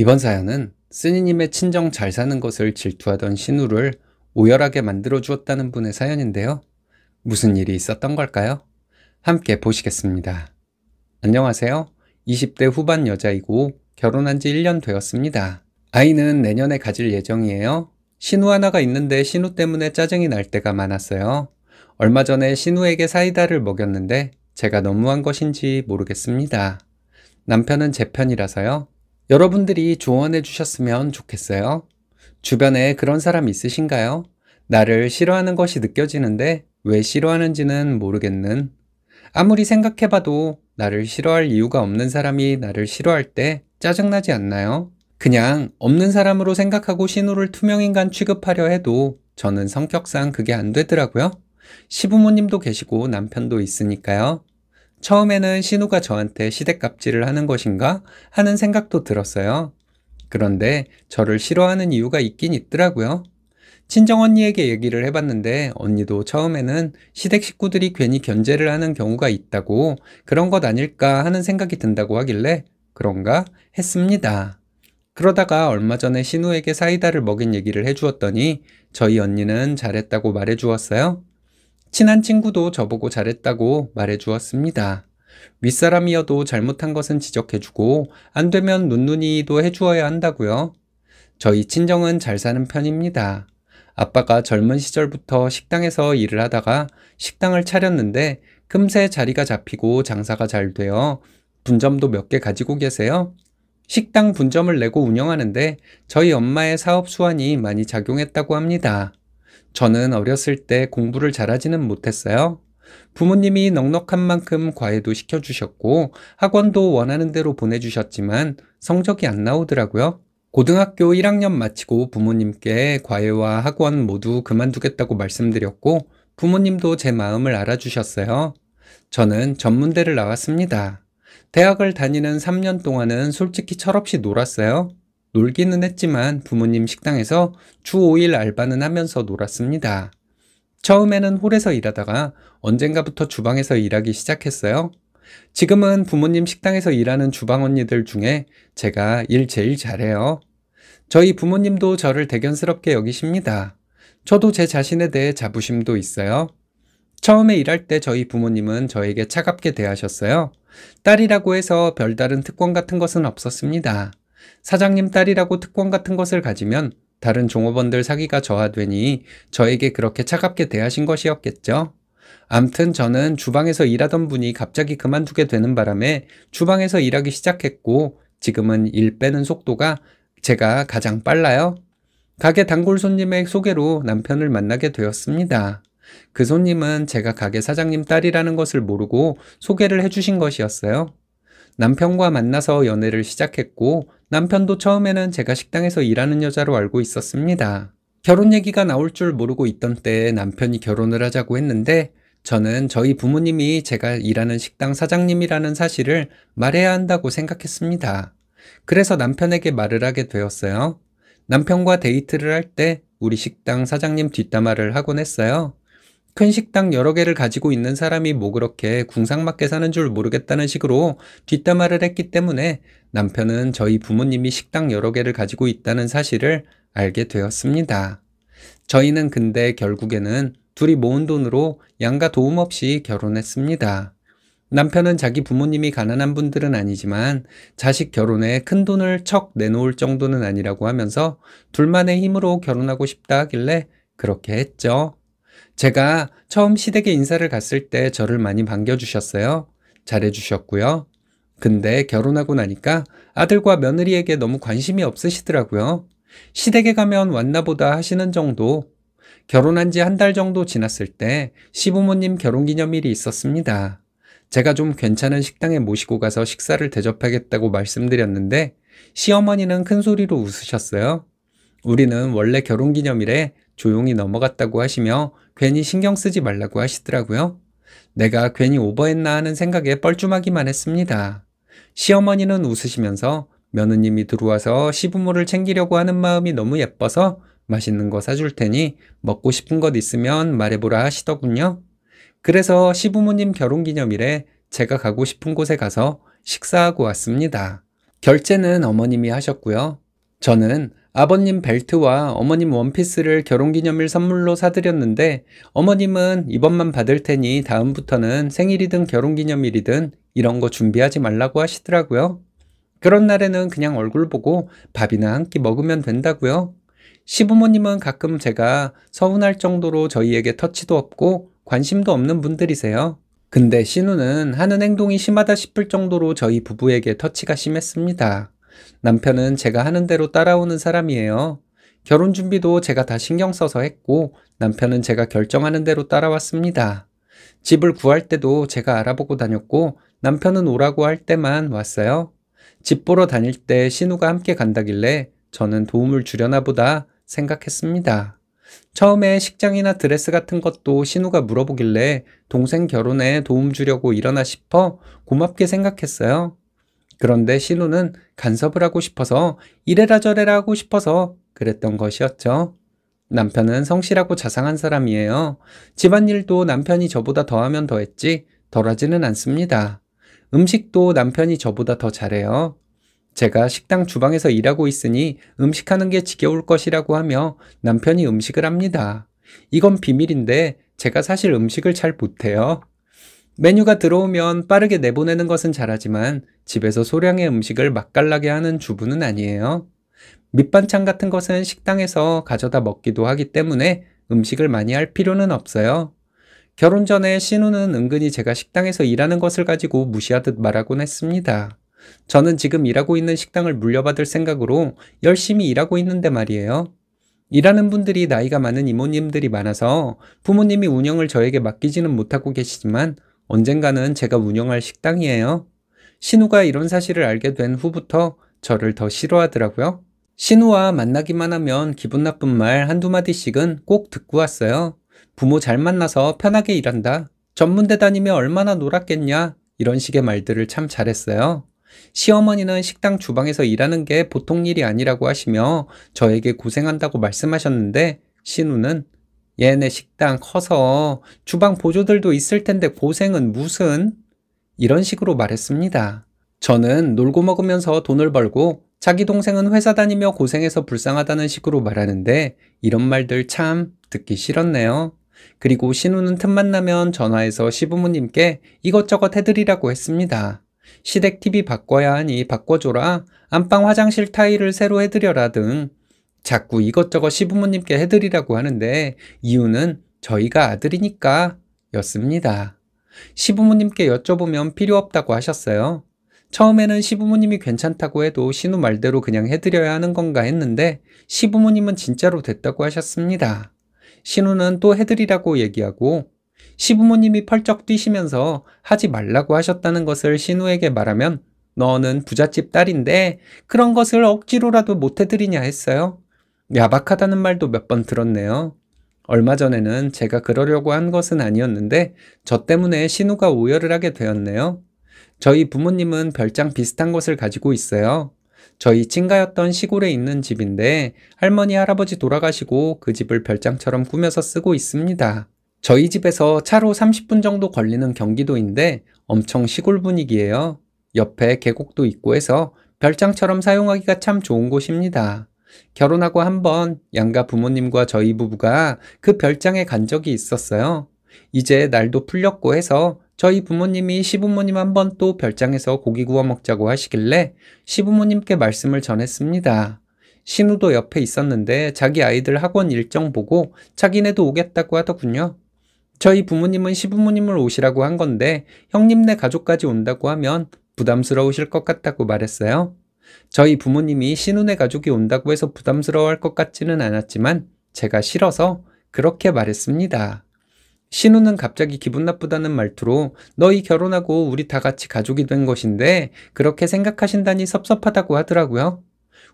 이번 사연은 스님의 니 친정 잘 사는 것을 질투하던 신우를 오열하게 만들어 주었다는 분의 사연인데요. 무슨 일이 있었던 걸까요? 함께 보시겠습니다. 안녕하세요. 20대 후반 여자이고 결혼한 지 1년 되었습니다. 아이는 내년에 가질 예정이에요. 신우 하나가 있는데 신우 때문에 짜증이 날 때가 많았어요. 얼마 전에 신우에게 사이다를 먹였는데 제가 너무한 것인지 모르겠습니다. 남편은 제 편이라서요. 여러분들이 조언해 주셨으면 좋겠어요. 주변에 그런 사람 있으신가요? 나를 싫어하는 것이 느껴지는데 왜 싫어하는지는 모르겠는. 아무리 생각해봐도 나를 싫어할 이유가 없는 사람이 나를 싫어할 때 짜증나지 않나요? 그냥 없는 사람으로 생각하고 신호를 투명인간 취급하려 해도 저는 성격상 그게 안 되더라고요. 시부모님도 계시고 남편도 있으니까요. 처음에는 신우가 저한테 시댁갑질을 하는 것인가 하는 생각도 들었어요. 그런데 저를 싫어하는 이유가 있긴 있더라고요. 친정 언니에게 얘기를 해봤는데 언니도 처음에는 시댁 식구들이 괜히 견제를 하는 경우가 있다고 그런 것 아닐까 하는 생각이 든다고 하길래 그런가 했습니다. 그러다가 얼마 전에 신우에게 사이다를 먹인 얘기를 해주었더니 저희 언니는 잘했다고 말해주었어요. 친한 친구도 저보고 잘했다고 말해 주었습니다. 윗사람이어도 잘못한 것은 지적해주고 안 되면 눈누이도 해주어야 한다고요. 저희 친정은 잘 사는 편입니다. 아빠가 젊은 시절부터 식당에서 일을 하다가 식당을 차렸는데 금세 자리가 잡히고 장사가 잘 되어 분점도 몇 개 가지고 계세요. 식당 분점을 내고 운영하는데 저희 엄마의 사업 수완이 많이 작용했다고 합니다. 저는 어렸을 때 공부를 잘하지는 못했어요. 부모님이 넉넉한 만큼 과외도 시켜주셨고 학원도 원하는 대로 보내주셨지만 성적이 안 나오더라고요. 고등학교 1학년 마치고 부모님께 과외와 학원 모두 그만두겠다고 말씀드렸고 부모님도 제 마음을 알아주셨어요. 저는 전문대를 나왔습니다. 대학을 다니는 3년 동안은 솔직히 철없이 놀았어요. 놀기는 했지만 부모님 식당에서 주 5일 알바는 하면서 놀았습니다. 처음에는 홀에서 일하다가 언젠가부터 주방에서 일하기 시작했어요. 지금은 부모님 식당에서 일하는 주방 언니들 중에 제가 일 제일 잘해요. 저희 부모님도 저를 대견스럽게 여기십니다. 저도 제 자신에 대해 자부심도 있어요. 처음에 일할 때 저희 부모님은 저에게 차갑게 대하셨어요. 딸이라고 해서 별다른 특권 같은 것은 없었습니다. 사장님 딸이라고 특권 같은 것을 가지면 다른 종업원들 사기가 저하되니 저에게 그렇게 차갑게 대하신 것이었겠죠. 암튼 저는 주방에서 일하던 분이 갑자기 그만두게 되는 바람에 주방에서 일하기 시작했고 지금은 일 빼는 속도가 제가 가장 빨라요. 가게 단골 손님의 소개로 남편을 만나게 되었습니다. 그 손님은 제가 가게 사장님 딸이라는 것을 모르고 소개를 해주신 것이었어요. 남편과 만나서 연애를 시작했고 남편도 처음에는 제가 식당에서 일하는 여자로 알고 있었습니다. 결혼 얘기가 나올 줄 모르고 있던 때에 남편이 결혼을 하자고 했는데 저는 저희 부모님이 제가 일하는 식당 사장님이라는 사실을 말해야 한다고 생각했습니다. 그래서 남편에게 말을 하게 되었어요. 남편과 데이트를 할 때 우리 식당 사장님 뒷담화를 하곤 했어요. 큰 식당 여러 개를 가지고 있는 사람이 뭐 그렇게 궁상맞게 사는 줄 모르겠다는 식으로 뒷담화를 했기 때문에 남편은 저희 부모님이 식당 여러 개를 가지고 있다는 사실을 알게 되었습니다. 저희는 근데 결국에는 둘이 모은 돈으로 양가 도움 없이 결혼했습니다. 남편은 자기 부모님이 가난한 분들은 아니지만 자식 결혼에 큰 돈을 척 내놓을 정도는 아니라고 하면서 둘만의 힘으로 결혼하고 싶다 하길래 그렇게 했죠. 제가 처음 시댁에 인사를 갔을 때 저를 많이 반겨주셨어요. 잘해주셨고요. 근데 결혼하고 나니까 아들과 며느리에게 너무 관심이 없으시더라고요. 시댁에 가면 왔나보다 하시는 정도. 결혼한 지 한 달 정도 지났을 때 시부모님 결혼기념일이 있었습니다. 제가 좀 괜찮은 식당에 모시고 가서 식사를 대접하겠다고 말씀드렸는데 시어머니는 큰 소리로 웃으셨어요. 우리는 원래 결혼기념일에 조용히 넘어갔다고 하시며 괜히 신경 쓰지 말라고 하시더라고요. 내가 괜히 오버했나 하는 생각에 뻘쭘하기만 했습니다. 시어머니는 웃으시면서 며느님이 들어와서 시부모를 챙기려고 하는 마음이 너무 예뻐서 맛있는 거 사줄 테니 먹고 싶은 것 있으면 말해보라 하시더군요. 그래서 시부모님 결혼 기념일에 제가 가고 싶은 곳에 가서 식사하고 왔습니다. 결제는 어머님이 하셨고요. 저는 아버님 벨트와 어머님 원피스를 결혼기념일 선물로 사드렸는데 어머님은 이번만 받을 테니 다음부터는 생일이든 결혼기념일이든 이런 거 준비하지 말라고 하시더라고요. 그런 날에는 그냥 얼굴 보고 밥이나 한 끼 먹으면 된다고요. 시부모님은 가끔 제가 서운할 정도로 저희에게 터치도 없고 관심도 없는 분들이세요. 근데 신우는 하는 행동이 심하다 싶을 정도로 저희 부부에게 터치가 심했습니다. 남편은 제가 하는 대로 따라오는 사람이에요. 결혼 준비도 제가 다 신경 써서 했고 남편은 제가 결정하는 대로 따라왔습니다. 집을 구할 때도 제가 알아보고 다녔고 남편은 오라고 할 때만 왔어요. 집 보러 다닐 때 신우가 함께 간다길래 저는 도움을 주려나 보다 생각했습니다. 처음에 식장이나 드레스 같은 것도 신우가 물어보길래 동생 결혼에 도움 주려고 일어나 싶어 고맙게 생각했어요. 그런데 신우는 간섭을 하고 싶어서 이래라 저래라 하고 싶어서 그랬던 것이었죠. 남편은 성실하고 자상한 사람이에요. 집안일도 남편이 저보다 더하면 더했지 덜하지는 않습니다. 음식도 남편이 저보다 더 잘해요. 제가 식당 주방에서 일하고 있으니 음식하는 게 지겨울 것이라고 하며 남편이 음식을 합니다. 이건 비밀인데 제가 사실 음식을 잘 못해요. 메뉴가 들어오면 빠르게 내보내는 것은 잘하지만 집에서 소량의 음식을 맛깔나게 하는 주부는 아니에요. 밑반찬 같은 것은 식당에서 가져다 먹기도 하기 때문에 음식을 많이 할 필요는 없어요. 결혼 전에 신우는 은근히 제가 식당에서 일하는 것을 가지고 무시하듯 말하곤 했습니다. 저는 지금 일하고 있는 식당을 물려받을 생각으로 열심히 일하고 있는데 말이에요. 일하는 분들이 나이가 많은 이모님들이 많아서 부모님이 운영을 저에게 맡기지는 못하고 계시지만 언젠가는 제가 운영할 식당이에요. 신우가 이런 사실을 알게 된 후부터 저를 더 싫어하더라고요. 신우와 만나기만 하면 기분 나쁜 말 한두 마디씩은 꼭 듣고 왔어요. 부모 잘 만나서 편하게 일한다. 전문대 다니며 얼마나 놀았겠냐. 이런 식의 말들을 참 잘했어요. 시어머니는 식당 주방에서 일하는 게 보통 일이 아니라고 하시며 저에게 고생한다고 말씀하셨는데 신우는 얘네 식당 커서 주방 보조들도 있을 텐데 고생은 무슨? 이런 식으로 말했습니다. 저는 놀고 먹으면서 돈을 벌고 자기 동생은 회사 다니며 고생해서 불쌍하다는 식으로 말하는데 이런 말들 참 듣기 싫었네요. 그리고 신우는 틈만 나면 전화해서 시부모님께 이것저것 해드리라고 했습니다. 시댁 TV 바꿔야 하니 바꿔줘라, 안방 화장실 타일을 새로 해드려라 등 자꾸 이것저것 시부모님께 해드리라고 하는데 이유는 저희가 아들이니까 였습니다. 시부모님께 여쭤보면 필요 없다고 하셨어요. 처음에는 시부모님이 괜찮다고 해도 신우 말대로 그냥 해드려야 하는 건가 했는데 시부모님은 진짜로 됐다고 하셨습니다. 신우는 또 해드리라고 얘기하고 시부모님이 펄쩍 뛰시면서 하지 말라고 하셨다는 것을 신우에게 말하면 너는 부잣집 딸인데 그런 것을 억지로라도 못해드리냐 했어요. 야박하다는 말도 몇 번 들었네요. 얼마 전에는 제가 그러려고 한 것은 아니었는데 저 때문에 신우가 오열을 하게 되었네요. 저희 부모님은 별장 비슷한 것을 가지고 있어요. 저희 친가였던 시골에 있는 집인데 할머니 할아버지 돌아가시고 그 집을 별장처럼 꾸며서 쓰고 있습니다. 저희 집에서 차로 30분 정도 걸리는 경기도인데 엄청 시골 분위기예요. 옆에 계곡도 있고 해서 별장처럼 사용하기가 참 좋은 곳입니다. 결혼하고 한번 양가 부모님과 저희 부부가 그 별장에 간 적이 있었어요. 이제 날도 풀렸고 해서 저희 부모님이 시부모님 한번또 별장에서 고기 구워 먹자고 하시길래 시부모님께 말씀을 전했습니다. 신우도 옆에 있었는데 자기 아이들 학원 일정 보고 자기네도 오겠다고 하더군요. 저희 부모님은 시부모님을 오시라고 한 건데 형님네 가족까지 온다고 하면 부담스러우실 것 같다고 말했어요. 저희 부모님이 신혼의 가족이 온다고 해서 부담스러워할 것 같지는 않았지만 제가 싫어서 그렇게 말했습니다. 신우는 갑자기 기분 나쁘다는 말투로 너희 결혼하고 우리 다 같이 가족이 된 것인데 그렇게 생각하신다니 섭섭하다고 하더라고요.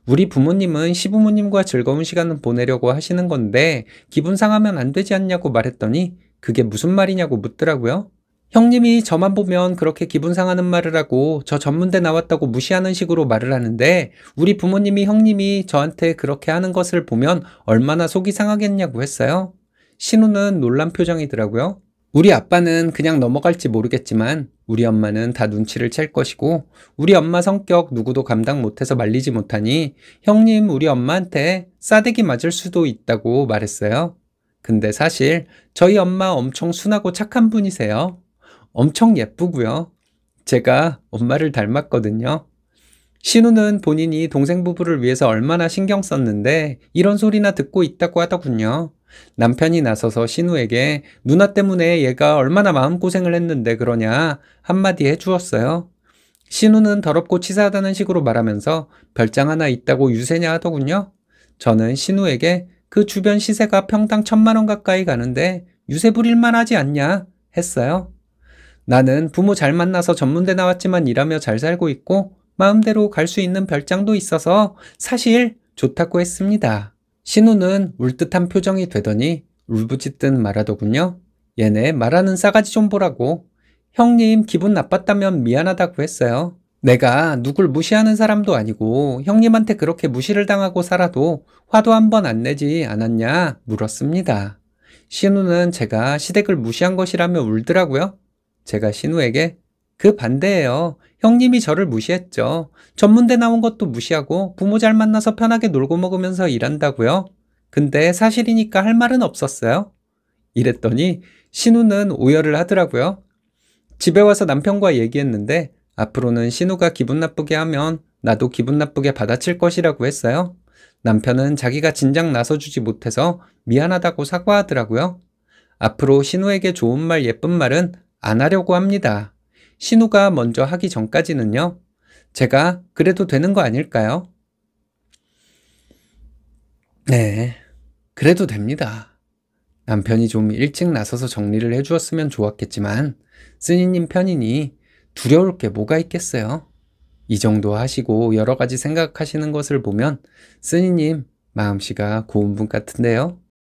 우리 부모님은 시부모님과 즐거운 시간을 보내려고 하시는 건데 기분 상하면 안 되지 않냐고 말했더니 그게 무슨 말이냐고 묻더라고요. 형님이 저만 보면 그렇게 기분 상하는 말을 하고 저 전문대 나왔다고 무시하는 식으로 말을 하는데 우리 부모님이 형님이 저한테 그렇게 하는 것을 보면 얼마나 속이 상하겠냐고 했어요. 신우는 놀란 표정이더라고요. 우리 아빠는 그냥 넘어갈지 모르겠지만 우리 엄마는 다 눈치를 챌 것이고 우리 엄마 성격 누구도 감당 못해서 말리지 못하니 형님 우리 엄마한테 싸대기 맞을 수도 있다고 말했어요. 근데 사실 저희 엄마 엄청 순하고 착한 분이세요. 엄청 예쁘고요. 제가 엄마를 닮았거든요. 신우는 본인이 동생 부부를 위해서 얼마나 신경 썼는데 이런 소리나 듣고 있다고 하더군요. 남편이 나서서 신우에게 누나 때문에 얘가 얼마나 마음고생을 했는데 그러냐 한마디 해주었어요. 신우는 더럽고 치사하다는 식으로 말하면서 별장 하나 있다고 유세냐 하더군요. 저는 신우에게 그 주변 시세가 평당 천만 원 가까이 가는데 유세 부릴만 하지 않냐 했어요. 나는 부모 잘 만나서 전문대 나왔지만 일하며 잘 살고 있고 마음대로 갈 수 있는 별장도 있어서 사실 좋다고 했습니다. 신우는 울듯한 표정이 되더니 울부짖듯 말하더군요. 얘네 말하는 싸가지 좀 보라고. 형님 기분 나빴다면 미안하다고 했어요. 내가 누굴 무시하는 사람도 아니고 형님한테 그렇게 무시를 당하고 살아도 화도 한 번 안 내지 않았냐 물었습니다. 신우는 제가 시댁을 무시한 것이라며 울더라고요. 제가 신우에게 그 반대예요. 형님이 저를 무시했죠. 전문대 나온 것도 무시하고 부모 잘 만나서 편하게 놀고 먹으면서 일한다고요. 근데 사실이니까 할 말은 없었어요. 이랬더니 신우는 오열을 하더라고요. 집에 와서 남편과 얘기했는데 앞으로는 신우가 기분 나쁘게 하면 나도 기분 나쁘게 받아칠 것이라고 했어요. 남편은 자기가 진작 나서주지 못해서 미안하다고 사과하더라고요. 앞으로 신우에게 좋은 말, 예쁜 말은 안 하려고 합니다. 신우가 먼저 하기 전까지는요. 제가 그래도 되는 거 아닐까요? 네, 그래도 됩니다. 남편이 좀 일찍 나서서 정리를 해주었으면 좋았겠지만 쓰니님 편이니 두려울 게 뭐가 있겠어요? 이 정도 하시고 여러 가지 생각하시는 것을 보면 쓰니님 마음씨가 고운 분 같은데요.